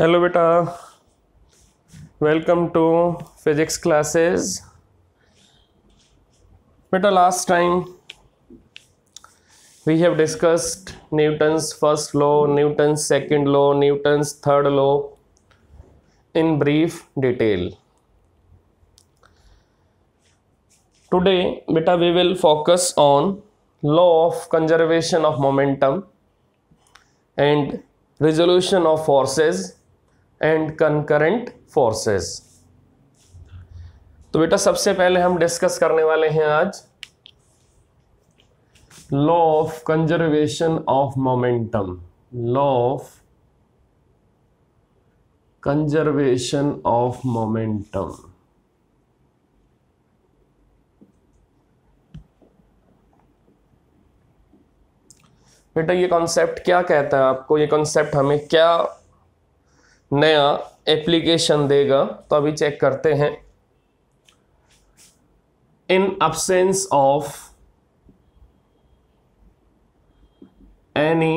hello beta welcome to physics classes beta last time we have discussed newton's first law newton's second law newton's third law in brief detail today beta we will focus on law of conservation of momentum and resolution of forces and concurrent forces तो बेटा सबसे पहले हम discuss करने वाले हैं आज law of conservation of momentum law of conservation of momentum बेटा ये कॉन्सेप्ट क्या कहता है आपको ये कॉन्सेप्ट हमें क्या नया एप्लीकेशन देगा तो अभी चेक करते हैं in absence of any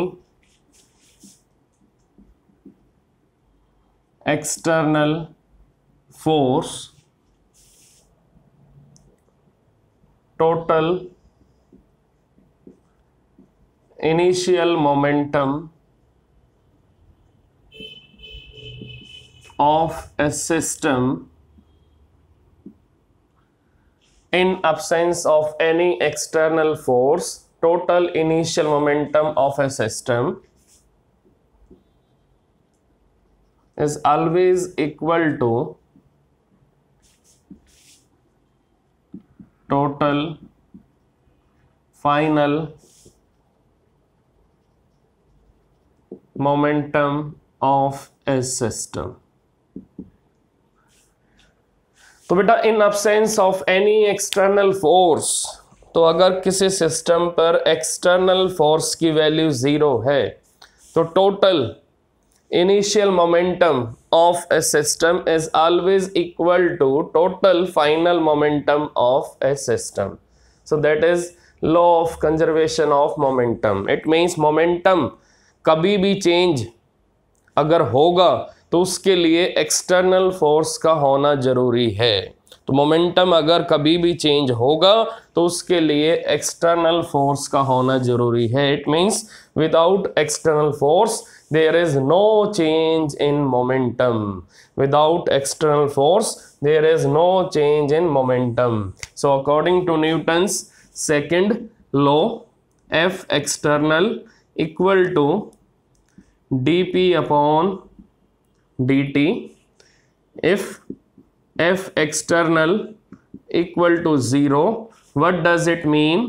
external force total initial momentum of a system in absence of any external force total initial momentum of a system is always equal to total final momentum of a system. तो बेटा in absence of any external force तो अगर किसी system पर external force की value zero है तो total initial momentum of a system is always equal to total final momentum of a system so that is law of conservation of momentum it means momentum कभी भी change अगर होगा तो उसके लिए एक्सटर्नल फोर्स का होना जरूरी है तो मोमेंटम अगर कभी भी चेंज होगा तो उसके लिए एक्सटर्नल फोर्स का होना जरूरी है it means without external force there is no change in momentum without external force there is no change in momentum so according to Newton's second law F external equal to D P upon D T if f external equal to 0 what does it mean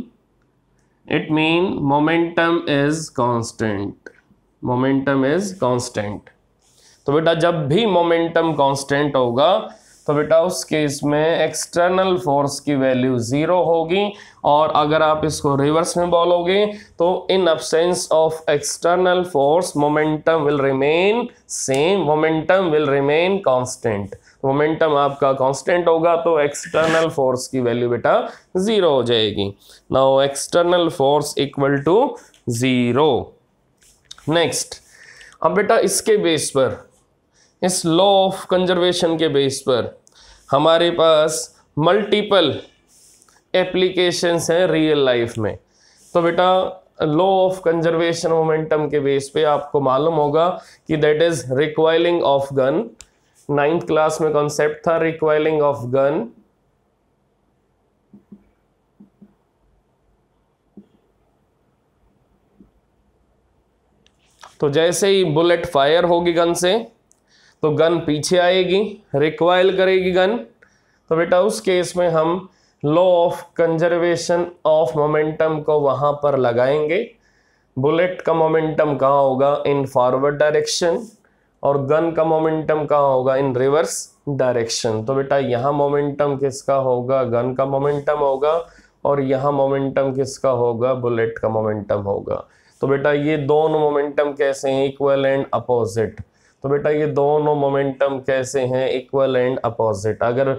it mean momentum is constant momentum is constant तो बेटा जब भी momentum constant होगा तो बेटा उस case में external force की वैल्यू ज़ीरो होगी और अगर आप इसको रिवर्स में बोलोगे तो in absence of external force momentum will remain same momentum will remain constant momentum आपका कांस्टेंट होगा तो एक्सटर्नल फोर्स की वैल्यू बेटा ज़ीरो हो जाएगी now external force equal to zero next अब बेटा इसके बेस पर इस लॉ ऑफ कंजर्वेशन के बेस पर हमारे पास मल्टीपल एप्लीकेशंस हैं रियल लाइफ में तो बेटा लॉ ऑफ कंजर्वेशन मोमेंटम के बेस पे आपको मालूम होगा कि that is recoiling of gun ninth class में कॉन्सेप्ट था रिक्वाइलिंग ऑफ गन तो जैसे ही बुलेट फायर होगी गन से तो गन पीछे आएगी रिक्वाइल करेगी गन तो बेटा उस केस में हम law of conservation of momentum को वहां पर लगाएंगे बुलेट का मोमेंटम कहाँ होगा इन फॉरवर्ड डायरेक्शन और गन का मोमेंटम कहाँ होगा इन रिवर्स डायरेक्शन तो बेटा यहाँ मोमेंटम किसका होगा गन का मोमेंटम होगा और यहाँ मोमेंटम किसका होगा बुलेट का मोमेंटम होगा तो बेटा ये दोनों मोमेंटम कैसे हैं इक्वल एंड अपोजिट तो बेटा ये दोनों मोमेंटम कैसे हैं इक्वल एंड अपोजिट अगर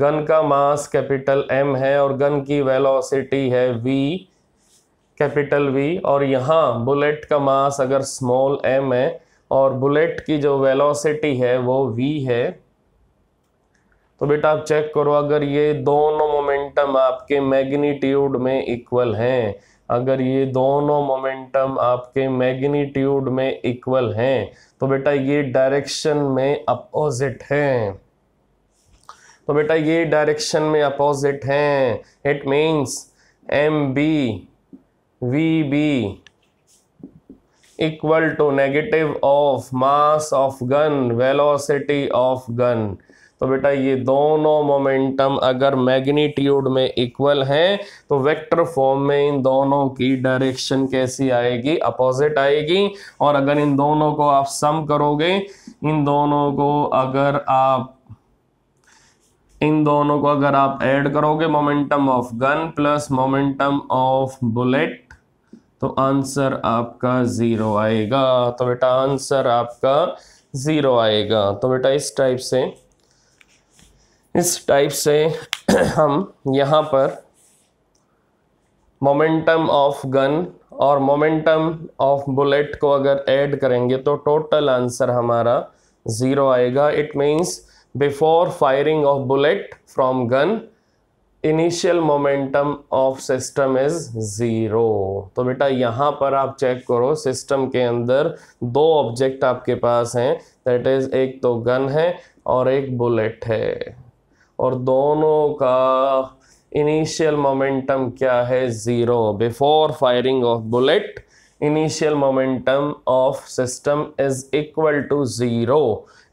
गन का मास कैपिटल एम है और गन की वेलोसिटी है वी कैपिटल वी और यहाँ बुलेट का मास अगर स्मॉल एम है और बुलेट की जो वेलोसिटी है वो वी है तो बेटा आप चेक करो अगर ये दोनों मोमेंटम आपके मैग्नीट्यूड में इक्वल हैं अगर ये दोनों मोमेंटम आपके मैग्नीट्यूड में इक्वल हैं तो बेटा ये डायरेक्शन में अपोजिट हैं तो बेटा ये डायरेक्शन में अपोजिट हैं it means M B V B equal to negative of mass of gun velocity of gun तो बेटा ये दोनों मोमेंटम अगर मैग्नीट्यूड में इक्वल हैं तो वेक्टर फॉर्म में इन दोनों की डायरेक्शन कैसी आएगी अपोजिट आएगी और अगर इन दोनों को आप सम करोगे इन दोनों को अगर आप इन दोनों को अगर आप ऐड करोगे momentum of gun plus momentum of bullet तो आंसर आपका ज़ीरो आएगा तो बेटा आंसर आपका ज़ीरो आएगा तो बेटा इस टाइप से इस टाइप से हम यहाँ पर मोमेंटम ऑफ गन और मोमेंटम ऑफ बुलेट को अगर ऐड करेंगे तो टोटल आंसर हमारा ज़ीरो आएगा it means before firing of bullet from gun initial momentum of system is zero तो बेटा यहाँ पर आप चेक करो सिस्टम के अंदर दो ऑब्जेक्ट आपके पास हैं दैट इज़ एक तो गन है और एक बुलेट है और दोनों का इनिशियल मोमेंटम क्या है zero before firing of bullet initial momentum of system is equal to zero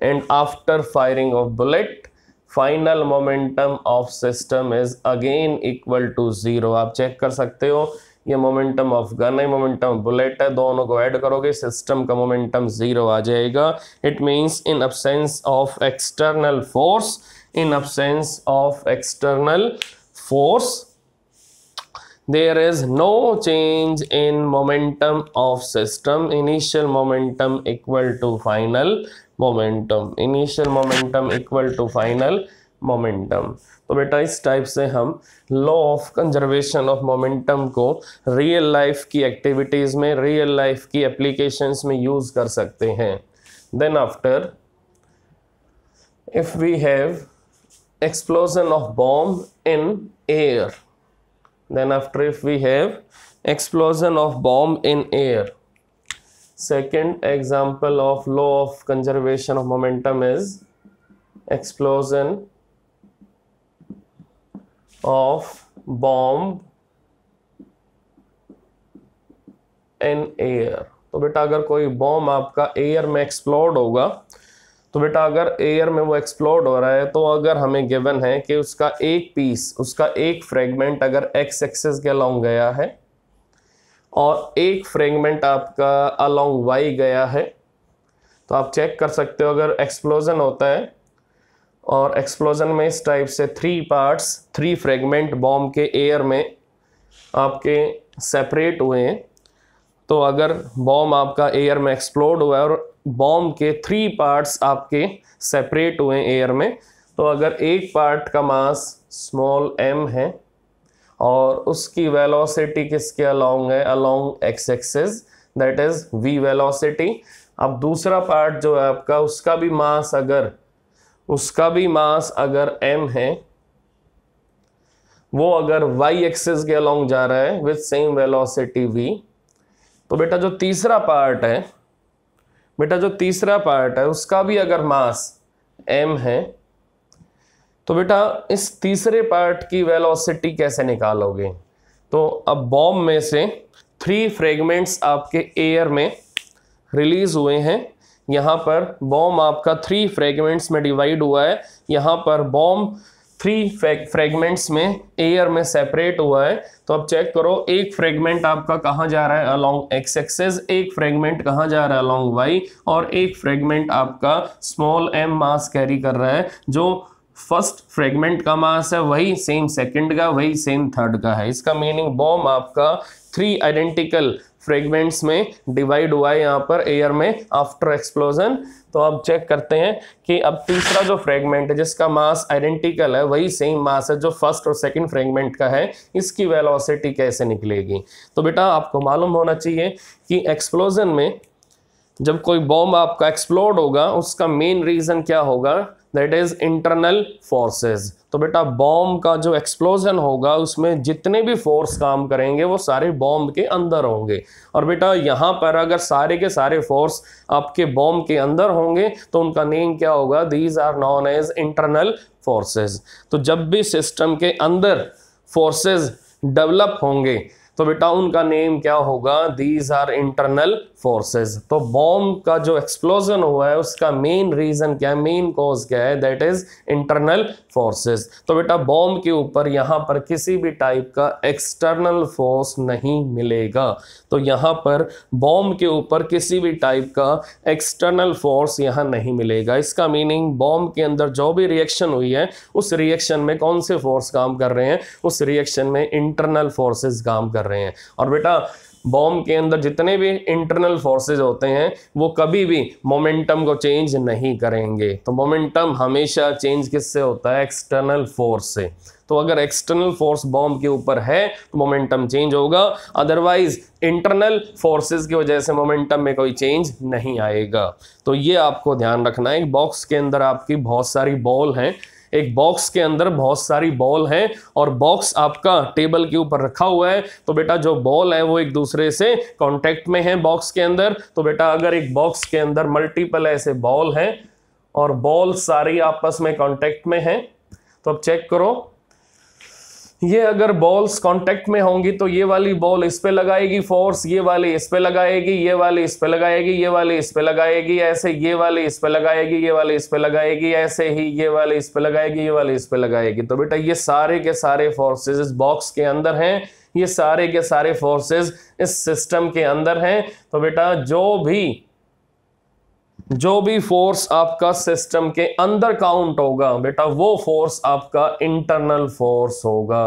and after firing of bullet final momentum of system is again equal to zero आप चेक कर सकते हो ये मोमेंटम ऑफ गन है momentum bullet है दोनों को add करोगे सिस्टम का मोमेंटम ज़ीरो आ जाएगा it means in absence of external force in absence of external force there is no change in momentum of system initial momentum equal to final momentum initial momentum equal to final momentum तो बेटा इस type से हम law of conservation of momentum को real life की activities में real life की applications में यूज़ कर सकते हैं then after if we have explosion of bomb in air then after if we have explosion of bomb in air second example of law of conservation of momentum is explosion of bomb in air तो बेटा अगर कोई bomb आपका air में explode होगा तो बेटा अगर एयर में वो एक्सप्लोड हो रहा है तो अगर हमें गिवन है कि उसका एक पीस उसका एक फ्रेगमेंट अगर एक्स एक्सेस के अलॉन्ग गया है और एक फ्रेगमेंट आपका अलॉन्ग वाई गया है तो आप चेक कर सकते हो अगर एक्सप्लोजन होता है और एक्सप्लोजन में इस टाइप से three parts three fragment bomb के एयर में आपके सेपरेट हुए हैं तो अगर बॉम्ब आपका एयर में एक्सप्लोड हुआ है और बॉम्ब के थ्री पार्ट्स आपके सेपरेट हुए एयर में तो अगर एक पार्ट का मास स्मॉल एम है और उसकी वेलोसिटी किसके अलोंग है along X axis that is V velocity अब दूसरा पार्ट जो है आपका उसका भी मास अगर उसका भी मास अगर एम है वो अगर वाई एक्सेस के अलोंग जा रहा है विथ सेम वेलोसिटी वी तो बेटा जो तीसरा पार्ट है बेटा जो तीसरा पार्ट है उसका भी अगर मास एम है तो बेटा इस तीसरे पार्ट की वेलोसिटी कैसे निकालोगे तो अब बॉम्ब में से थ्री फ्रेगमेंट्स आपके एयर में रिलीज हुए हैं यहाँ पर बॉम्ब आपका थ्री फ्रेगमेंट्स में डिवाइड हुआ है यहाँ पर बॉम्ब थ्री फ्रेगमेंट्स में एयर में सेपरेट हुआ है तो अब चेक करो एक फ्रेगमेंट आपका कहाँ जा रहा है अलोंग एक्स एक्सेस एक फ्रेगमेंट कहाँ जा रहा है अलोंग वाई और एक फ्रेगमेंट आपका स्मॉल एम मास कैरी कर रहा है जो फर्स्ट फ्रेगमेंट का मास है वही सेम सेकंड का वही सेम थर्ड का है इसका मीनिंग बॉम्ब आपका थ्री आइडेंटिकल फ्रेगमेंट्स में डिवाइड हुआ है यहाँ पर एयर में आफ्टर एक्सप्लोजन तो अब चेक करते हैं कि अब तीसरा जो फ्रेगमेंट है जिसका मास आइडेंटिकल है वही सेम मास है जो फर्स्ट और सेकंड फ्रेगमेंट का है इसकी वेलोसिटी कैसे निकलेगी तो बेटा आपको मालूम होना चाहिए कि एक्सप्लोजन में जब कोई बॉम्ब आपका एक्सप्लोड होगा उसका मेन रीज़न क्या होगा दैट इज इंटरनल फोर्सेस तो बेटा बॉम्ब का जो एक्सप्लोजन होगा उसमें जितने भी फोर्स काम करेंगे वो सारे बॉम्ब के अंदर होंगे और बेटा यहाँ पर अगर सारे के सारे फोर्स आपके बॉम्ब के अंदर होंगे तो उनका नेम क्या होगा these are known as internal forces तो जब भी सिस्टम के अंदर फोर्सेज डेवलप होंगे तो बेटा उनका नेम क्या होगा दीज आर इंटरनल फोर्सेज तो बॉम्ब का जो एक्सप्लोजन हुआ है उसका मेन रीजन क्या है मेन कॉज क्या है दैट इज इंटरनल फोर्सेज तो बेटा बॉम्ब के ऊपर यहाँ पर किसी भी टाइप का एक्सटर्नल फोर्स नहीं मिलेगा तो यहाँ पर बॉम्ब के ऊपर किसी भी टाइप का एक्सटर्नल फोर्स यहाँ नहीं मिलेगा इसका मीनिंग बॉम्ब के अंदर जो भी रिएक्शन हुई है उस रिएक्शन में कौन से फोर्स काम कर रहे हैं उस रिएक्शन में इंटरनल फोर्सेज काम कर कर रहे हैं और बेटा बॉम्ब के अंदर जितने भी इंटरनल फोर्सेज होते हैं वो कभी भी मोमेंटम को चेंज नहीं करेंगे तो मोमेंटम हमेशा चेंज किससे होता है एक्सटर्नल फोर्स से तो अगर एक्सटर्नल फोर्स बॉम्ब के ऊपर है तो मोमेंटम चेंज होगा अदरवाइज इंटरनल फोर्सेस की वजह से मोमेंटम में कोई चेंज नहीं आएगा तो ये आपको ध्यान रखना है बॉक्स के अंदर आपकी बहुत सारी बॉल हैं एक बॉक्स के अंदर बहुत सारी बॉल हैं और बॉक्स आपका टेबल के ऊपर रखा हुआ है तो बेटा जो बॉल है वो एक दूसरे से कॉन्टेक्ट में है बॉक्स के अंदर तो बेटा अगर एक बॉक्स के अंदर मल्टीपल ऐसे बॉल हैं और बॉल सारी आपस में कॉन्टेक्ट में हैं तो अब चेक करो ये अगर बॉल्स कांटेक्ट में होंगी तो ये वाली बॉल इस पे लगाएगी फोर्स ये वाली इस पे लगाएगी ये वाली इस पे लगाएगी ये वाली इस पे लगाएगी ऐसे ये वाली इस पे लगाएगी ये वाली इस पे लगाएगी ऐसे ही ये वाली इस पे लगाएगी ये वाली इस पे लगाएगी तो बेटा ये सारे के सारे फोर्सेज इस बॉक्स के अंदर हैं ये सारे के सारे फोर्सेज इस सिस्टम के अंदर हैं तो बेटा जो भी जो भी फोर्स आपका सिस्टम के अंदर काउंट होगा बेटा वो फोर्स आपका इंटरनल फोर्स होगा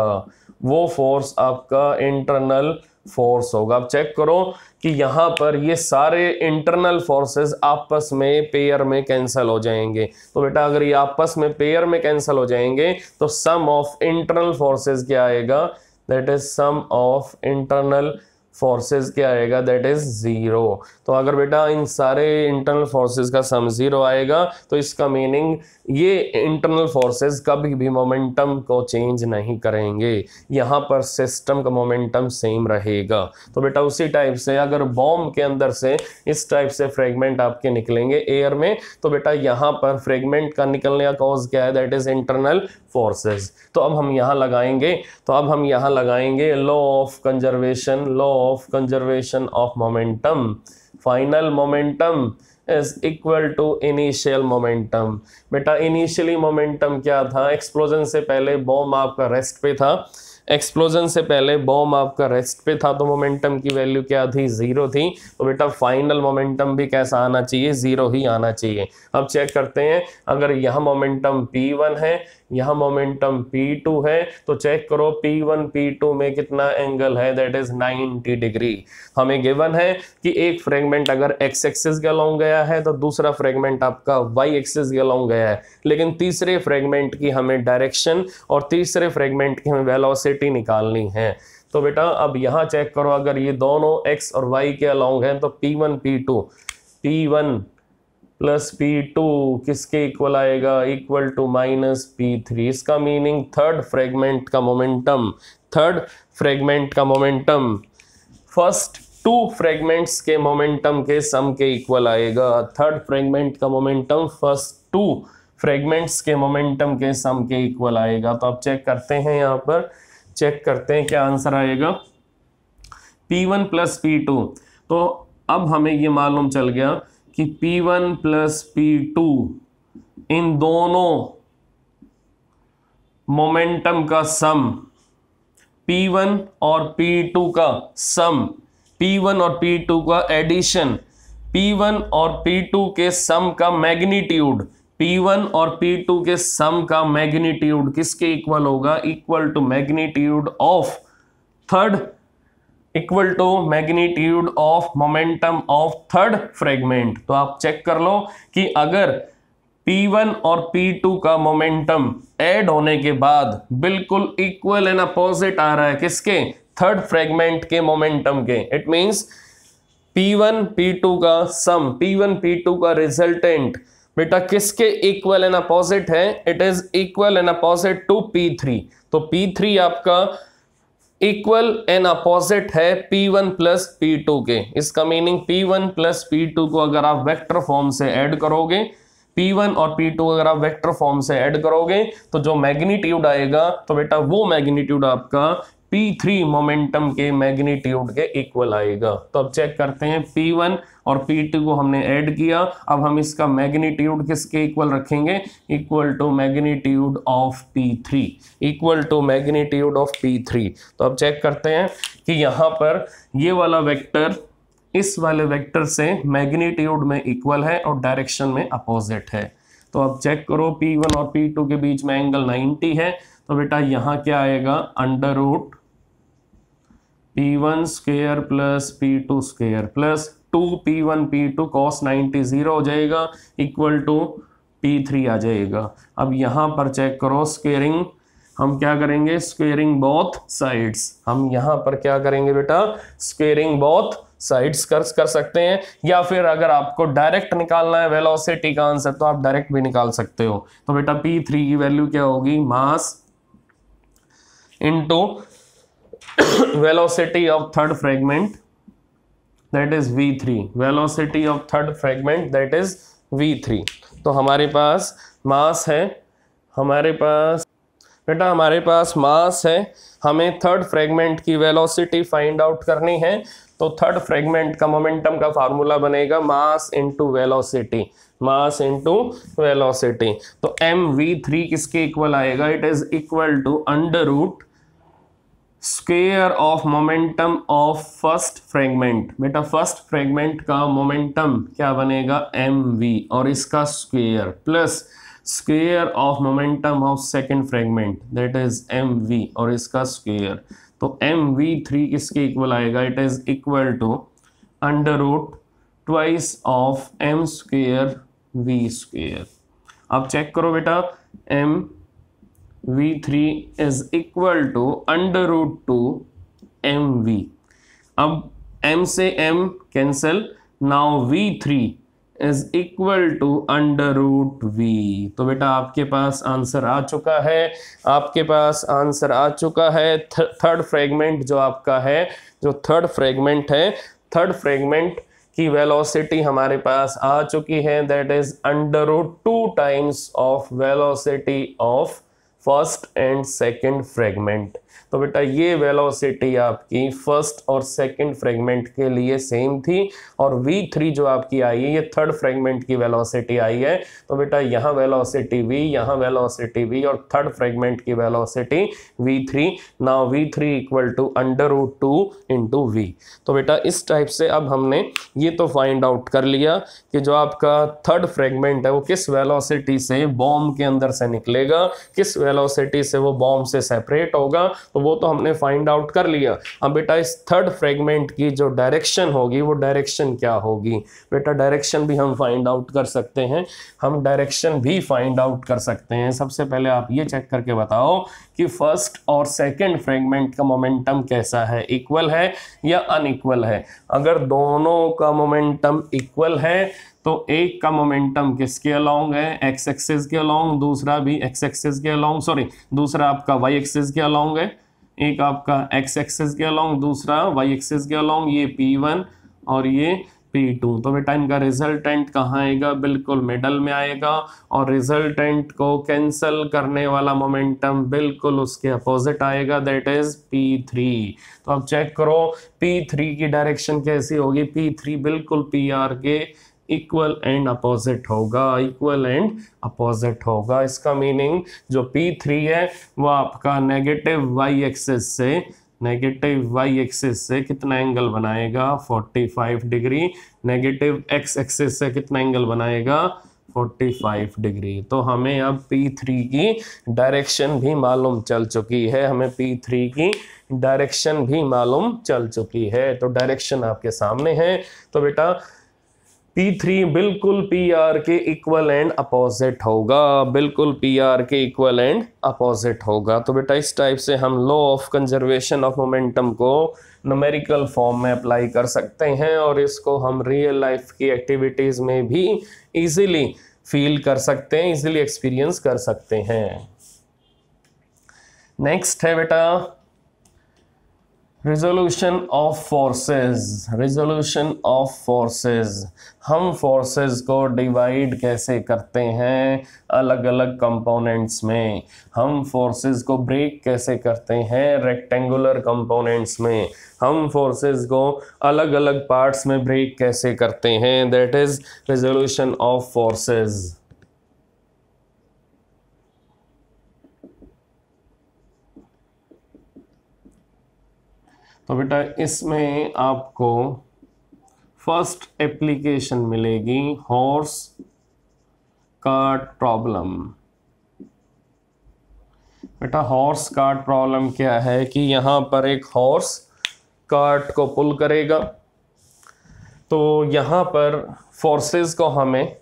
वो फोर्स आपका इंटरनल फोर्स होगा आप चेक करो कि यहां पर ये सारे इंटरनल फोर्सेस आपस में पेयर में कैंसिल हो जाएंगे तो बेटा अगर ये आपस में पेयर में कैंसिल हो जाएंगे तो सम ऑफ इंटरनल फोर्सेस क्या आएगा that is sum of internal forces क्या आएगा दैट इज़ ज़ीरो तो अगर बेटा इन सारे इंटरनल फोर्सेस का सम ज़ीरो आएगा तो इसका मीनिंग ये इंटरनल फोर्सेस कभी भी मोमेंटम को चेंज नहीं करेंगे यहाँ पर सिस्टम का मोमेंटम सेम रहेगा तो बेटा उसी टाइप से अगर बॉम्ब के अंदर से इस टाइप से फ्रेगमेंट आपके निकलेंगे एयर में तो बेटा यहाँ पर फ्रेगमेंट का निकलने का कॉज क्या है दैट इज़ इंटरनल फोर्सेज तो अब हम यहाँ लगाएंगे तो अब हम यहाँ लगाएंगे law of conservation law of conservation of momentum final momentum is equal to initial momentum बेटा इनिशियली मोमेंटम क्या था एक्सप्लोजन से पहले बॉम्ब आपका रेस्ट पे था एक्सप्लोजन से पहले बॉम्ब आपका रेस्ट पे था तो मोमेंटम की वैल्यू क्या थी ज़ीरो थी तो बेटा फाइनल मोमेंटम भी कैसा आना चाहिए ज़ीरो ही आना चाहिए अब चेक करते हैं अगर यह मोमेंटम P1 है यहाँ मोमेंटम P2 है तो चेक करो P1 P2 में कितना एंगल है दैट इज 90 डिग्री हमें गिवन है कि एक फ्रेगमेंट अगर एक्स एक्सिस के लॉन्ग गया है तो दूसरा फ्रेगमेंट आपका वाई एक्सिस के लॉन्ग गया है लेकिन तीसरे फ्रेगमेंट की हमें डायरेक्शन और तीसरे फ्रेगमेंट की हमें वेलोसिटी इंटेग्रिटी निकालनी है तो बेटा अब यहाँ चेक करो अगर ये दोनों x और y के अलॉन्ग हैं तो p1 p2 p1 two P one plus P किसके इक्वल आएगा equal to minus P three इसका मीनिंग थर्ड फ्रेगमेंट का मोमेंटम थर्ड फ्रेगमेंट का मोमेंटम फर्स्ट टू फ्रेगमेंट्स के मोमेंटम के सम के इक्वल आएगा थर्ड फ्रेगमेंट का मोमेंटम फर्स्ट टू फ्रेगमेंट्स के मोमेंटम के सम के इक्वल आएगा तो आप चेक करते हैं यहाँ पर चेक करते हैं क्या आंसर आएगा P1 वन प्लस पी तो अब हमें ये मालूम चल गया कि P1 one plus P in दोनों मोमेंटम का सम P1 और P2 का सम P1 और P2 का एडिशन P1 और P2 के सम का मैग्नीट्यूड P1 और P2 के सम का मैग्नीट्यूड किसके इक्वल होगा equal to magnitude of third equal to magnitude of momentum of third fragment तो आप चेक कर लो कि अगर P1 और P2 का मोमेंटम ऐड होने के बाद बिल्कुल इक्वल एंड अपोजिट आ रहा है किसके थर्ड फ्रेगमेंट के मोमेंटम के इट मींस P1 P2 का सम P1 P2 का रिजल्टेंट बेटा किसके इक्वल एंड अपोजिट है it is equal and opposite to P three तो पी थ्री आपका इक्वल एंड अपोजिट है P one plus P two के इसका meaning P one plus P two को अगर आप वेक्टर फॉर्म से ऐड करोगे पी वन और पी टू अगर आप वेक्टर फॉर्म से ऐड करोगे तो जो मैग्नीट्यूड आएगा तो बेटा वो मैग्नीट्यूड आपका पी थ्री मोमेंटम के मैग्नीट्यूड के इक्वल आएगा तो अब चेक करते हैं पी वन और पी टू को हमने ऐड किया अब हम इसका मैग्नीट्यूड किसके इक्वल रखेंगे equal to magnitude of P three equal to magnitude of P three तो अब चेक करते हैं कि यहाँ पर ये वाला वेक्टर इस वाले वेक्टर से मैग्नीट्यूड में इक्वल है और डायरेक्शन में अपोजिट है तो अब चेक करो पी वन और पी टू के बीच में एंगल 90 है तो बेटा यहाँ क्या आएगा under root P one square plus P two square plus two P one P two cos ninety zero हो जाएगा इक्वल टू पी थ्री आ जाएगा अब यहाँ पर चेक करो स्केयरिंग हम क्या करेंगे स्क्वेयरिंग बोथ साइड्स हम यहाँ पर क्या करेंगे बेटा स्क्वेयरिंग बोथ साइड्स कर कर सकते हैं या फिर अगर आपको डायरेक्ट निकालना है वेलोसिटी का आंसर तो आप डायरेक्ट भी निकाल सकते हो तो बेटा पी थ्री की वैल्यू क्या होगी mass into velocity of third fragment that is v3 velocity of third fragment that is v3 तो हमारे पास मास है हमारे पास बेटा हमारे पास मास है हमें थर्ड फ्रेगमेंट की वेलोसिटी फाइंड आउट करनी है तो थर्ड फ्रेगमेंट का मोमेंटम का फार्मूला बनेगा mass into velocity mass into velocity तो एम वी थ्री किसके इक्वल आएगा it is equal to under root square of momentum of first fragment बेटा फर्स्ट फ्रेगमेंट का मोमेंटम क्या बनेगा एम वी और इसका square plus square of momentum of second fragment that is M V और इसका स्क्वेयर तो एम वी थ्री किसके इक्वल आएगा it is equal to under root twice of M square V square अब check करो बेटा M v3 is equal to under root two M V अब m से m cancel now v3 is equal to under root V तो बेटा आपके पास answer आ चुका है आपके पास आंसर आ चुका है थर्ड फ्रेगमेंट जो आपका है जो थर्ड फ्रेगमेंट है थर्ड फ्रेगमेंट की वेलोसिटी हमारे पास आ चुकी है that is under root two times of velocity of first and second fragment तो बेटा ये वेलोसिटी आपकी फर्स्ट और सेकंड फ्रेगमेंट के लिए सेम थी और v3 जो आपकी आई है ये थर्ड फ्रेगमेंट की वेलोसिटी आई है तो बेटा यहाँ वेलोसिटी v यहाँ वेलोसिटी v और थर्ड फ्रेगमेंट की velocity v3 V three equal to under ओ टू वी तो बेटा इस टाइप से अब हमने ये तो फाइंड आउट कर लिया कि जो आपका थर्ड फ्रेगमेंट है वो किस वेलोसिटी से बॉम्ब के अंदर से निकलेगा किस वेलोसिटी से वो बॉम्ब से सेपरेट होगा तो वो तो हमने फाइंड आउट कर लिया अब बेटा इस थर्ड फ्रेगमेंट की जो डायरेक्शन होगी वो डायरेक्शन क्या होगी बेटा डायरेक्शन भी हम फाइंड आउट कर सकते हैं हम डायरेक्शन भी फाइंड आउट कर सकते हैं सबसे पहले आप ये चेक करके बताओ कि फर्स्ट और सेकेंड फ्रेगमेंट का मोमेंटम कैसा है इक्वल है या अनइक्वल है अगर दोनों का मोमेंटम इक्वल है तो एक का मोमेंटम किसके अलोंग है एक्स एक्सेस के अलोंग दूसरा भी एक्स एक्सिस के अलोंग सॉरी दूसरा आपका वाई एक्सेस के अलोंग है एक आपका एक्स एक्सेस के अलॉन्ग दूसरा वाई एक्सेस के अलॉन्ग ये पी वन और ये पी टू तो बेटा इनका रिजल्टेंट कहाँ आएगा बिल्कुल मिडल में आएगा और रिजल्टेंट को कैंसल करने वाला मोमेंटम बिल्कुल उसके अपोजिट आएगा दैट इज पी थ्री तो अब चेक करो पी थ्री की डायरेक्शन कैसी होगी पी थ्री बिल्कुल पी आर के इक्वल एंड अपोजिट होगा इक्वल एंड अपोजिट होगा इसका मीनिंग जो P3 है वो आपका नेगेटिव वाई एक्सेस से नेगेटिव वाई एक्सेस से कितना एंगल बनाएगा 45 डिग्री नेगेटिव एक्स एक्सेस से कितना एंगल बनाएगा 45 डिग्री तो हमें अब P3 की डायरेक्शन भी मालूम चल चुकी है हमें P3 की डायरेक्शन भी मालूम चल चुकी है तो डायरेक्शन आपके सामने है तो बेटा पी थ्री बिल्कुल पी आर के इक्वल एंड अपोजिट होगा बिल्कुल पी आर के इक्वल एंड अपोजिट होगा तो बेटा इस टाइप से हम law of conservation of momentum को नमेरिकल फॉर्म में अप्लाई कर सकते हैं और इसको हम रियल लाइफ की एक्टिविटीज़ में भी इजीली फील कर सकते हैं इजीली एक्सपीरियंस कर सकते हैं नेक्स्ट है बेटा resolution of forces resolution of forces हम फोर्सेस को डिवाइड कैसे करते हैं अलग अलग कंपोनेंट्स में हम फोर्सेस को ब्रेक कैसे करते हैं रेक्टेंगुलर कंपोनेंट्स में हम फोर्सेस को अलग अलग पार्ट्स में ब्रेक कैसे करते हैं that is resolution of forces तो बेटा इसमें आपको फर्स्ट एप्लीकेशन मिलेगी हॉर्स कार्ड प्रॉब्लम बेटा हॉर्स कार्ड प्रॉब्लम क्या है कि यहाँ पर एक हॉर्स कार्ट को पुल करेगा तो यहाँ पर फोर्सेस को हमें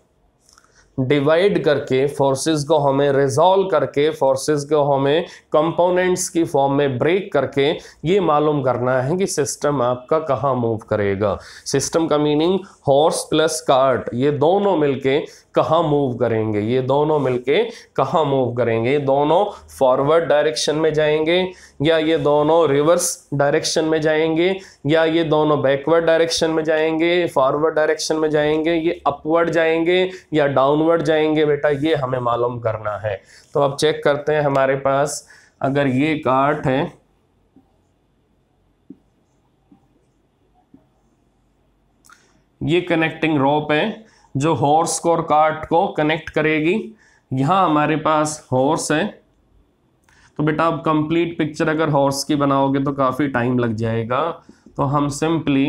डिवाइड करके फोर्सेस को हमें रिजॉल्व करके फोर्सेस को हमें कंपोनेंट्स की फॉर्म में ब्रेक करके ये मालूम करना है कि सिस्टम आपका कहाँ मूव करेगा सिस्टम का मीनिंग हॉर्स प्लस कार्ट ये दोनों मिलके कहाँ मूव करेंगे ये दोनों मिलके कहाँ मूव करेंगे ये दोनों फॉरवर्ड डायरेक्शन में जाएंगे या ये दोनों रिवर्स डायरेक्शन में जाएंगे या ये दोनों बैकवर्ड डायरेक्शन में जाएंगे फॉरवर्ड डायरेक्शन में जाएंगे ये अपवर्ड जाएंगे या डाउनवर्ड जाएंगे बेटा ये हमें मालूम करना है तो अब चेक करते हैं हमारे पास अगर ये कार्ट है ये कनेक्टिंग रोप है जो हॉर्स को और कार्ट को कनेक्ट करेगी यहाँ हमारे पास हॉर्स है तो बेटा आप कंप्लीट पिक्चर अगर हॉर्स की बनाओगे तो काफ़ी टाइम लग जाएगा तो हम सिंपली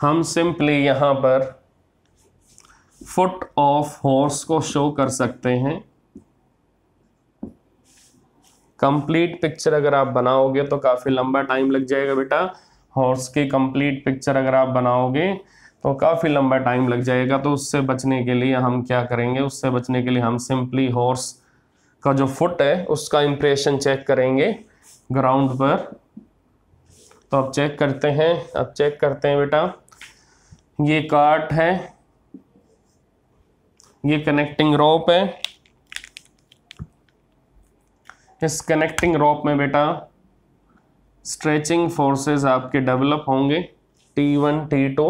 हम सिंपली यहाँ पर फुट ऑफ हॉर्स को शो कर सकते हैं कंप्लीट पिक्चर अगर आप बनाओगे तो काफ़ी लंबा टाइम लग जाएगा बेटा हॉर्स की कंप्लीट पिक्चर अगर आप बनाओगे तो काफ़ी लंबा टाइम लग जाएगा तो उससे बचने के लिए हम क्या करेंगे उससे बचने के लिए हम सिंपली हॉर्स का जो फुट है उसका इंप्रेशन चेक करेंगे ग्राउंड पर तो अब चेक करते हैं अब चेक करते हैं बेटा ये कार्ट है ये कनेक्टिंग रोप है इस कनेक्टिंग रॉप में बेटा स्ट्रेचिंग फोर्सेस आपके डेवलप होंगे टी वन टी टू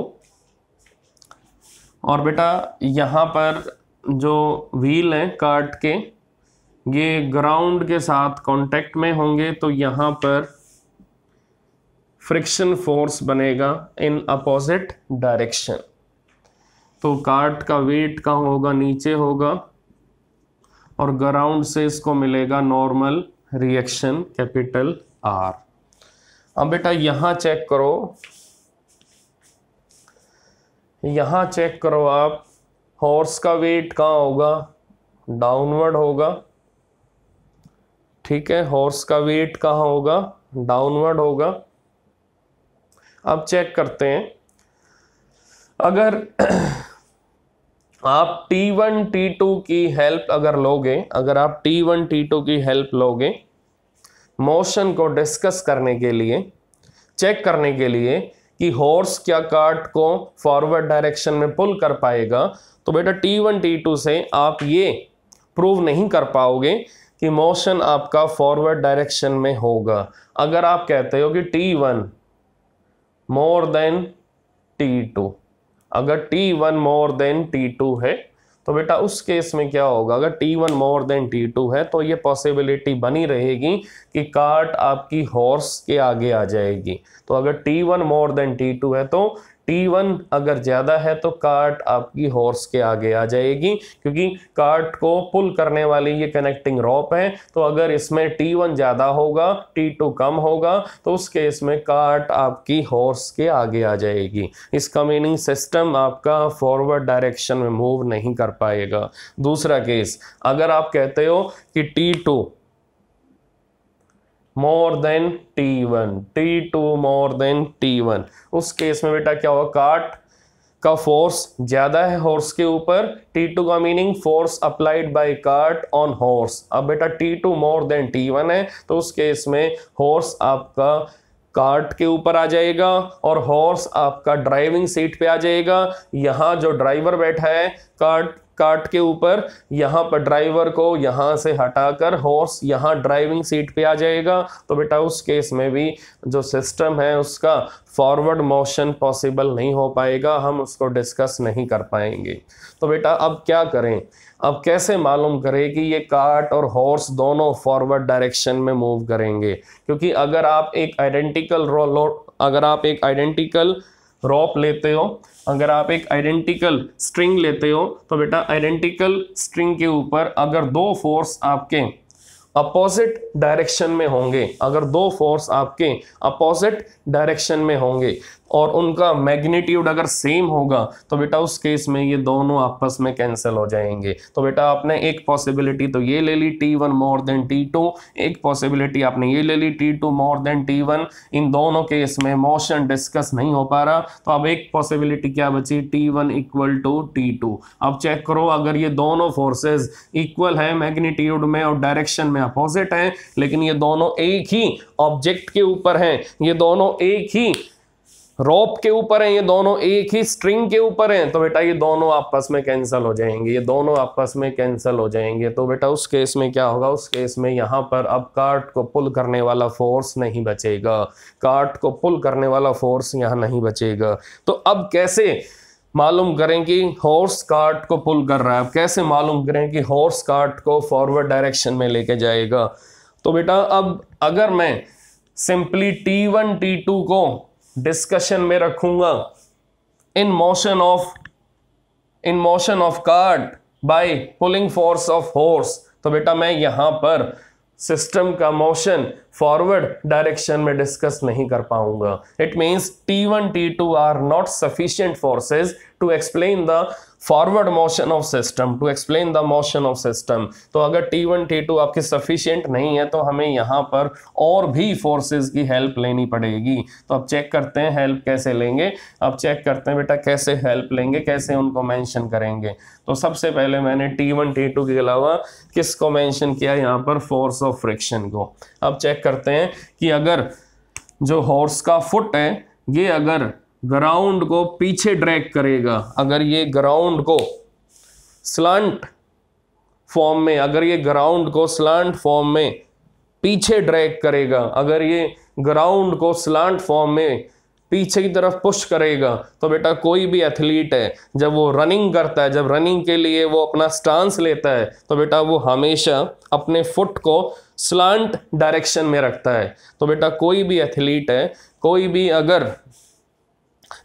और बेटा यहाँ पर जो व्हील है कार्ट के ये ग्राउंड के साथ कांटेक्ट में होंगे तो यहाँ पर फ्रिक्शन फोर्स बनेगा इन अपोजिट डायरेक्शन तो कार्ट का वेट कहाँ होगा नीचे होगा और ग्राउंड से इसको मिलेगा नॉर्मल रिएक्शन कैपिटल आर अब बेटा यहां चेक करो यहां चेक करो आप हॉर्स का वेट कहाँ होगा डाउनवर्ड होगा ठीक है हॉर्स का वेट कहाँ होगा डाउनवर्ड होगा अब चेक करते हैं अगर आप T1 T2 की हेल्प अगर लोगे अगर आप T1 T2 की हेल्प लोगे मोशन को डिस्कस करने के लिए चेक करने के लिए कि हॉर्स क्या कार्ट को फॉरवर्ड डायरेक्शन में पुल कर पाएगा तो बेटा T1 T2 से आप ये प्रूव नहीं कर पाओगे कि मोशन आपका फॉरवर्ड डायरेक्शन में होगा अगर आप कहते हो कि T1 मोर देन T2 अगर T one more than T two है तो बेटा उस केस में क्या होगा अगर T one more than T two है तो ये पॉसिबिलिटी बनी रहेगी कि कार्ट आपकी हॉर्स के आगे आ जाएगी तो अगर T one more than T two है तो टी वन अगर ज़्यादा है तो कार्ट आपकी हॉर्स के आगे आ जाएगी क्योंकि कार्ट को पुल करने वाली ये कनेक्टिंग रॉप है तो अगर इसमें टी वन ज़्यादा होगा टी टू कम होगा तो उस केस में कार्ट आपकी हॉर्स के आगे आ जाएगी इसका मीनिंग सिस्टम आपका फॉरवर्ड डायरेक्शन में मूव नहीं कर पाएगा दूसरा केस अगर आप कहते हो कि T two more than T one T two more than T one उस केस में बेटा क्या होगा काट का फोर्स ज़्यादा है हॉर्स के ऊपर टी टू का meaning force applied by cart on horse अब बेटा T two more than T one है तो उस केस में हॉर्स आपका कार्ट के ऊपर आ जाएगा और हॉर्स आपका ड्राइविंग सीट पे आ जाएगा यहाँ जो ड्राइवर बैठा है कार्ट कार्ट के ऊपर यहाँ पर ड्राइवर को यहाँ से हटाकर हॉर्स यहाँ ड्राइविंग सीट पे आ जाएगा तो बेटा उस केस में भी जो सिस्टम है उसका फॉरवर्ड मोशन पॉसिबल नहीं हो पाएगा हम उसको डिस्कस नहीं कर पाएंगे तो बेटा अब क्या करें अब कैसे मालूम करें कि ये कार्ट और हॉर्स दोनों फॉरवर्ड डायरेक्शन में मूव करेंगे क्योंकि अगर आप एक आइडेंटिकल रोल अगर आप एक आइडेंटिकल रॉप लेते हो अगर आप एक आइडेंटिकल स्ट्रिंग लेते हो तो बेटा आइडेंटिकल स्ट्रिंग के ऊपर अगर दो फोर्स आपके अपोजिट डायरेक्शन में होंगे अगर दो फोर्स आपके अपोजिट डायरेक्शन में होंगे और उनका मैग्नीट्यूड अगर सेम होगा तो बेटा उस केस में ये दोनों आपस में कैंसिल हो जाएंगे तो बेटा आपने एक पॉसिबिलिटी तो ये ले ली T one more than T two एक पॉसिबिलिटी आपने ये ले ली T two more than T one इन दोनों केस में मोशन डिस्कस नहीं हो पा रहा तो अब एक पॉसिबिलिटी क्या बची T one equal to T two अब चेक करो अगर ये दोनों फोर्सेज इक्वल है मैग्नीट्यूड में और डायरेक्शन में अपोजिट हैं लेकिन ये दोनों एक ही ऑब्जेक्ट के ऊपर हैं ये दोनों एक ही रोप के ऊपर हैं ये दोनों एक ही स्ट्रिंग के ऊपर हैं तो बेटा ये दोनों आपस में कैंसिल हो जाएंगे ये दोनों आपस में कैंसिल हो जाएंगे तो बेटा उस केस में क्या होगा उस केस में यहाँ पर अब कार्ट को पुल करने वाला फोर्स नहीं बचेगा कार्ट को पुल करने वाला फोर्स यहाँ नहीं बचेगा तो अब कैसे मालूम करें कि हॉर्स कार्ट को पुल कर रहा है अब कैसे मालूम करें कि हॉर्स कार्ट को फॉरवर्ड डायरेक्शन में लेके जाएगा तो बेटा अब अगर मैं सिंपली T1 T2 को डिस्कशन में रखूंगा in motion of in motion of cart by pulling force of horse तो बेटा मैं यहां पर सिस्टम का मोशन फॉरवर्ड डायरेक्शन में डिस्कस नहीं कर पाऊंगा it means T one T two are not sufficient forces to explain the forward motion of system to explain the motion of system तो अगर टी वन टी टू आपकी sufficient नहीं है तो हमें यहाँ पर और भी फोर्सेस की हेल्प लेनी पड़ेगी तो अब चेक करते हैं हेल्प कैसे लेंगे अब चेक करते हैं बेटा कैसे हेल्प लेंगे कैसे उनको मैंशन करेंगे तो सबसे पहले मैंने टी वन टी टू के अलावा किसको मैंशन किया यहाँ पर फोर्स ऑफ फ्रिक्शन को अब चेक करते हैं कि अगर जो हॉर्स का फुट है ये अगर ग्राउंड को पीछे ड्रैग करेगा अगर ये ग्राउंड को स्लंट फॉर्म में अगर ये ग्राउंड को स्लांट फॉर्म में पीछे ड्रैग करेगा अगर ये ग्राउंड को स्लांट फॉर्म में पीछे की तरफ पुश करेगा तो बेटा कोई भी एथलीट है जब वो रनिंग करता है जब रनिंग के लिए वो अपना स्टांस लेता है तो बेटा वो हमेशा अपने फुट को स्लांट डायरेक्शन में रखता है तो बेटा कोई भी एथलीट है कोई भी अगर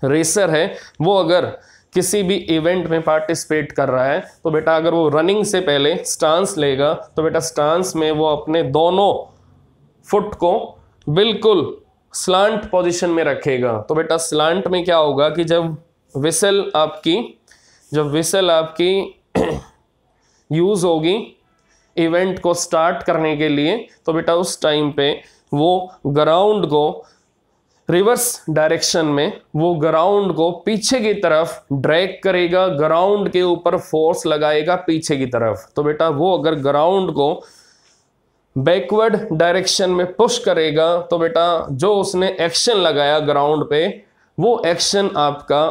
रेसर है वो अगर किसी भी इवेंट में पार्टिसिपेट कर रहा है तो बेटा अगर वो रनिंग से पहले स्टांस लेगा तो बेटा स्टांस में वो अपने दोनों फुट को बिल्कुल स्लांट पोजीशन में रखेगा तो बेटा स्लांट में क्या होगा कि जब विसल आपकी जब विसल आपकी यूज़ होगी इवेंट को स्टार्ट करने के लिए तो बेटा उस टाइम पे वो ग्राउंड को रिवर्स डायरेक्शन में वो ग्राउंड को पीछे की तरफ ड्रैग करेगा ग्राउंड के ऊपर फोर्स लगाएगा पीछे की तरफ तो बेटा वो अगर ग्राउंड को बैकवर्ड डायरेक्शन में पुश करेगा तो बेटा जो उसने एक्शन लगाया ग्राउंड पे वो एक्शन आपका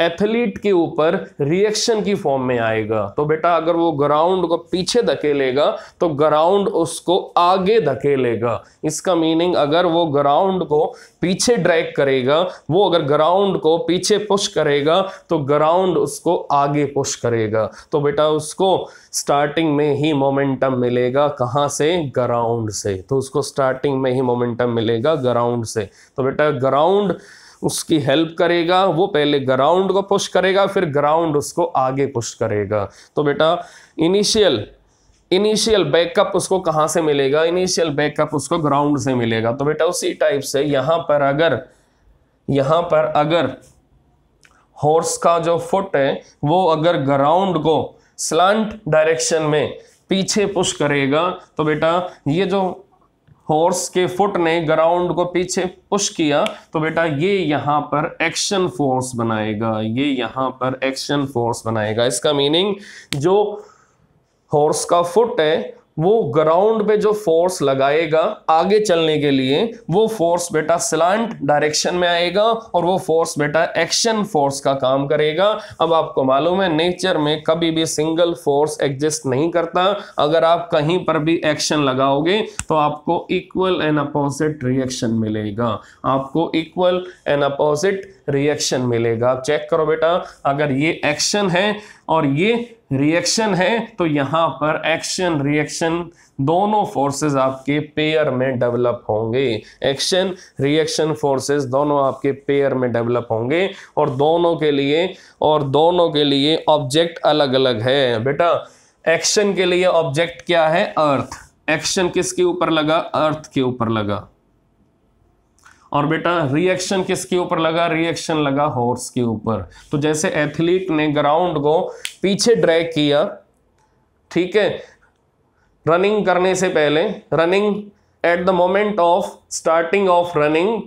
एथलीट के ऊपर रिएक्शन की फॉर्म में आएगा तो बेटा अगर वो ग्राउंड को पीछे धकेलेगा तो ग्राउंड उसको आगे धकेलेगा इसका मीनिंग अगर वो ग्राउंड को पीछे ड्रैग करेगा वो अगर ग्राउंड को पीछे पुश करेगा तो ग्राउंड उसको आगे पुश करेगा तो बेटा उसको स्टार्टिंग में ही मोमेंटम मिलेगा कहाँ से ग्राउंड से तो उसको स्टार्टिंग में ही मोमेंटम मिलेगा ग्राउंड से तो बेटा ग्राउंड उसकी हेल्प करेगा वो पहले ग्राउंड को पुश करेगा फिर ग्राउंड उसको आगे पुश करेगा तो बेटा इनिशियल इनिशियल बैकअप उसको कहाँ से मिलेगा इनिशियल बैकअप उसको ग्राउंड से मिलेगा तो बेटा उसी टाइप से यहाँ पर अगर यहाँ पर अगर हॉर्स का जो फुट है वो अगर ग्राउंड को स्लांट डायरेक्शन में पीछे पुश करेगा तो बेटा ये जो हॉर्स के फुट ने ग्राउंड को पीछे पुश किया तो बेटा ये यहां पर एक्शन फोर्स बनाएगा ये यहां पर एक्शन फोर्स बनाएगा इसका मीनिंग जो हॉर्स का फुट है वो ग्राउंड पे जो फोर्स लगाएगा आगे चलने के लिए वो फोर्स बेटा स्लांट डायरेक्शन में आएगा और वो फोर्स बेटा एक्शन फोर्स का काम करेगा अब आपको मालूम है नेचर में कभी भी सिंगल फोर्स एग्जिस्ट नहीं करता अगर आप कहीं पर भी एक्शन लगाओगे तो आपको इक्वल एंड अपोजिट रिएक्शन मिलेगा आपको इक्वल एंड अपोजिट रिएक्शन मिलेगा आप चेक करो बेटा अगर ये एक्शन है और ये रिएक्शन है तो यहाँ पर एक्शन रिएक्शन दोनों फोर्सेस आपके पेयर में डेवलप होंगे एक्शन रिएक्शन फोर्सेस दोनों आपके पेयर में डेवलप होंगे और दोनों के लिए और दोनों के लिए ऑब्जेक्ट अलग अलग है बेटा एक्शन के लिए ऑब्जेक्ट क्या है अर्थ एक्शन किसके ऊपर लगा अर्थ के ऊपर लगा और बेटा रिएक्शन किसके ऊपर लगा रिएक्शन लगा हॉर्स के ऊपर तो जैसे एथलीट ने ग्राउंड को पीछे ड्रैग किया ठीक है रनिंग करने से पहले running at the moment of starting of running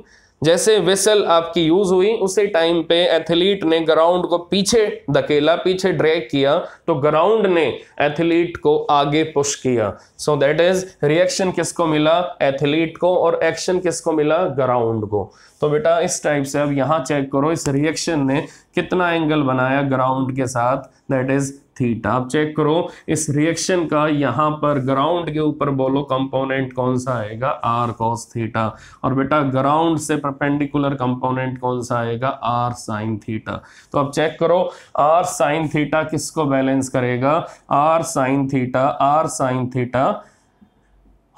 जैसे विसल आपकी यूज हुई उसी टाइम पे एथलीट ने ग्राउंड को पीछे धकेला पीछे ड्रैग किया तो ग्राउंड ने एथलीट को आगे पुश किया सो दैट इज रिएक्शन किसको मिला एथलीट को और एक्शन किसको मिला ग्राउंड को तो बेटा इस टाइप से अब यहाँ चेक करो इस रिएक्शन ने कितना एंगल बनाया ग्राउंड के साथ दैट इज थीटा आप चेक करो इस रिएक्शन का यहाँ पर ग्राउंड के ऊपर बोलो कंपोनेंट कौन सा आएगा आर कॉस थीटा और बेटा ग्राउंड से परपेंडिकुलर कंपोनेंट कौन सा आएगा आर साइन थीटा तो अब चेक करो आर साइन थीटा किसको बैलेंस करेगा R sine theta R sine theta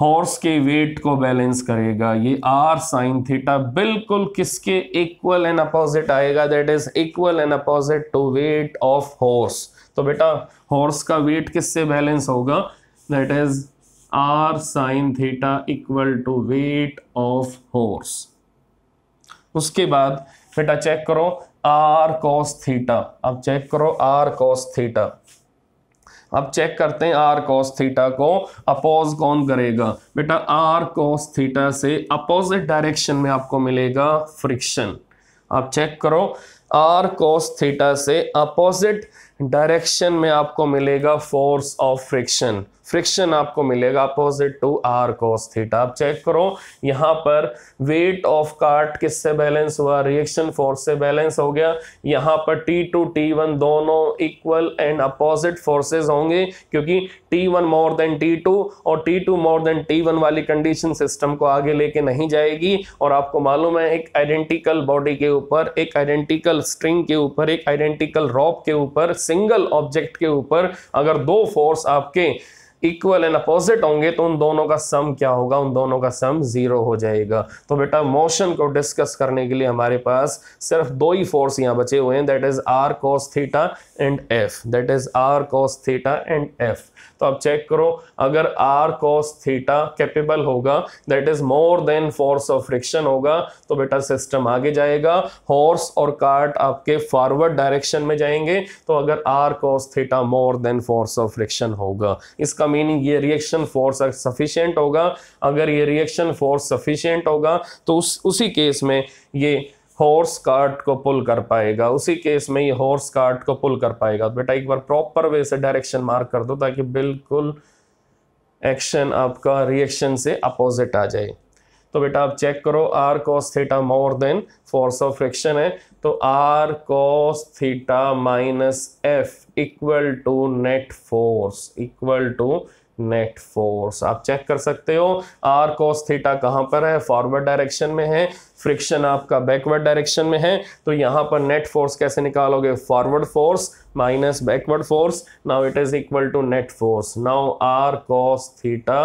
horse के वेट को बैलेंस करेगा ये आर साइन थीटा बिल्कुल किसके इक्वल एंड अपोजिट आएगा that is equal and opposite to weight of horse तो बेटा हॉर्स का वेट किससे बैलेंस होगा that is R sine theta equal to weight of horse उसके बाद बेटा चेक करो आर कॉस थीटा अब चेक करो आर कॉस थीटा अब चेक करते हैं आर कॉस थीटा को अपोज कौन करेगा बेटा आर कॉस थीटा से अपोजिट डायरेक्शन में आपको मिलेगा फ्रिक्शन आप चेक करो आर कॉस थीटा से अपोजिट डायरेक्शन में आपको मिलेगा फोर्स ऑफ फ्रिक्शन फ्रिक्शन आपको मिलेगा opposite to R cos theta आप चेक करो यहाँ पर वेट ऑफ कार्ट किससे बैलेंस हुआ रिएक्शन फोर्स से बैलेंस हो गया यहाँ पर टी टू टी वन दोनों इक्वल एंड अपोजिट फोर्सेज होंगे क्योंकि T one more than T two और T two more than T one वाली कंडीशन सिस्टम को आगे लेके नहीं जाएगी और आपको मालूम है एक आइडेंटिकल बॉडी के ऊपर एक आइडेंटिकल स्ट्रिंग के ऊपर एक आइडेंटिकल रॉप के ऊपर सिंगल ऑब्जेक्ट के ऊपर अगर दो फोर्स आपके इक्वल एंड अपोजिट होंगे तो उन दोनों का सम क्या होगा उन दोनों का सम जीरो हो जाएगा तो बेटा मोशन को डिस्कस करने के लिए हमारे पास सिर्फ दो ही फोर्स यहाँ बचे हुए हैं that is R cos theta and F that is R cos theta and F तो आप चेक करो अगर आर कॉस थीटा कैपेबल होगा that is more than force of friction होगा तो बेटा सिस्टम आगे जाएगा हॉर्स और कार्ट आपके फॉरवर्ड डायरेक्शन में जाएंगे तो अगर R cos theta more than force of friction होगा इसका मीनिंग ये रिएक्शन फोर्स सफिशियंट होगा अगर ये रिएक्शन फोर्स सफिशियंट होगा तो उस उसी केस में ये हॉर्स कार्ट को पुल कर पाएगा उसी केस में ये हॉर्स कार्ट को पुल कर पाएगा तो बेटा एक बार प्रॉपर वे से डायरेक्शन मार्क कर दो ताकि बिल्कुल एक्शन आपका रिएक्शन से अपोजिट आ जाए तो बेटा आप चेक करो R cos theta more than force of friction है तो R cos theta minus F equal to net force equal to net force आप चेक कर सकते हो आर कॉस थीटा कहाँ पर है फॉरवर्ड डायरेक्शन में है फ्रिक्शन आपका बैकवर्ड डायरेक्शन में है तो यहाँ पर नेट फोर्स कैसे निकालोगे forward force minus backward force now it is equal to net force now R cos theta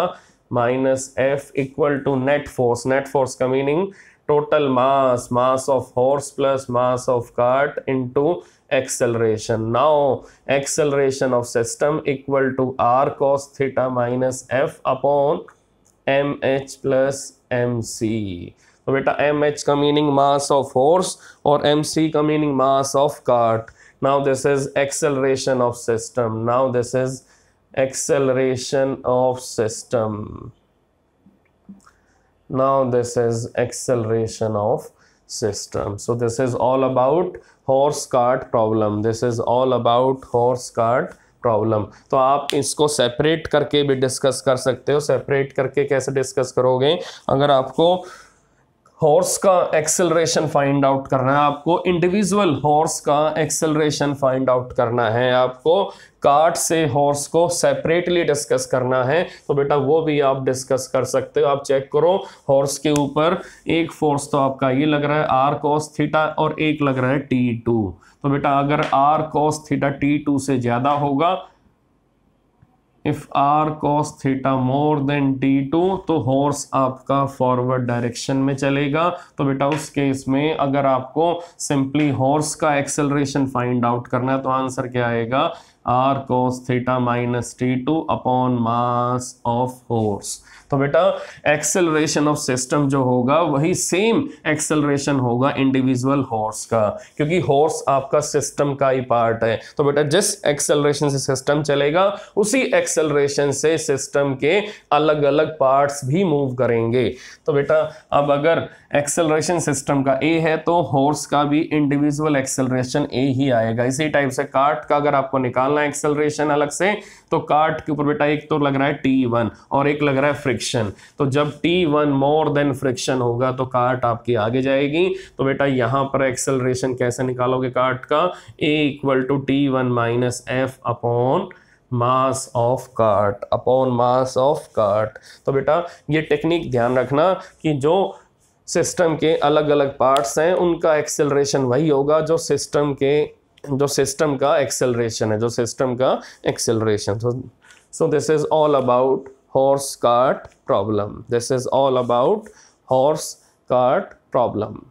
minus F equal to net force net force का meaning total mass mass of horse plus mass of cart into acceleration. Now acceleration of system equal to r cos theta minus f upon mh plus mc. So beta mh ka meaning mass of force or mc ka meaning mass of cart. Now this is acceleration of system. Now this is acceleration of system. Now this is acceleration of system. So this is all about horse cart problem this is all about horse cart problem तो आप इसको separate करके भी discuss कर सकते हो separate करके कैसे डिस्कस करोगे अगर आपको हॉर्स का एक्सेलरेशन फाइंड आउट करना है आपको इंडिविजुअल हॉर्स का एक्सेलरेशन फाइंड आउट करना है आपको कार्ट से हॉर्स को सेपरेटली डिस्कस करना है तो बेटा वो भी आप डिस्कस कर सकते हो आप चेक करो हॉर्स के ऊपर एक फोर्स तो आपका ये लग रहा है आर कॉस थीटा और एक लग रहा है टी टू तो बेटा अगर R cos theta T two से ज़्यादा होगा if R cos theta more than T two तो हॉर्स आपका फॉरवर्ड डायरेक्शन में चलेगा तो बेटा उस केस में अगर आपको सिंपली हॉर्स का एक्सेलरेशन फाइंड आउट करना है तो आंसर क्या आएगा R cos theta minus T two upon mass of force तो बेटा एक्सेलरेशन ऑफ सिस्टम जो होगा वही सेम एक्सेलरेशन होगा इंडिविजुअल हॉर्स का क्योंकि हॉर्स आपका सिस्टम का ही पार्ट है तो बेटा जिस एक्सेलरेशन से सिस्टम चलेगा उसी एक्सेलरेशन से सिस्टम के अलग अलग पार्ट्स भी मूव करेंगे तो बेटा अब अगर एक्सेलरेशन सिस्टम का ए है तो हॉर्स का भी इंडिविजुअल एक्सेलरेशन ए ही आएगा इसी टाइप से कार्ट का अगर आपको निकालना निकालना है एक्सेलरेशन अलग से तो कार्ट के ऊपर बेटा एक तो लग रहा है टी वन और एक लग रहा है फ्रिक्शन तो जब T one more than friction होगा तो कार्ट आपकी आगे जाएगी तो बेटा यहाँ पर एक्सेलरेशन कैसे निकालोगे कार्ट का a equal to T one minus F upon mass of cart upon mass of cart तो बेटा ये टेक्निक ध्यान रखना कि जो सिस्टम के अलग अलग पार्ट्स हैं उनका एक्सेलरेशन वही होगा जो सिस्टम के जो सिस्टम का एक्सेलरेशन है जो सिस्टम का acceleration so so this is all about horse cart problem this is all about horse cart problem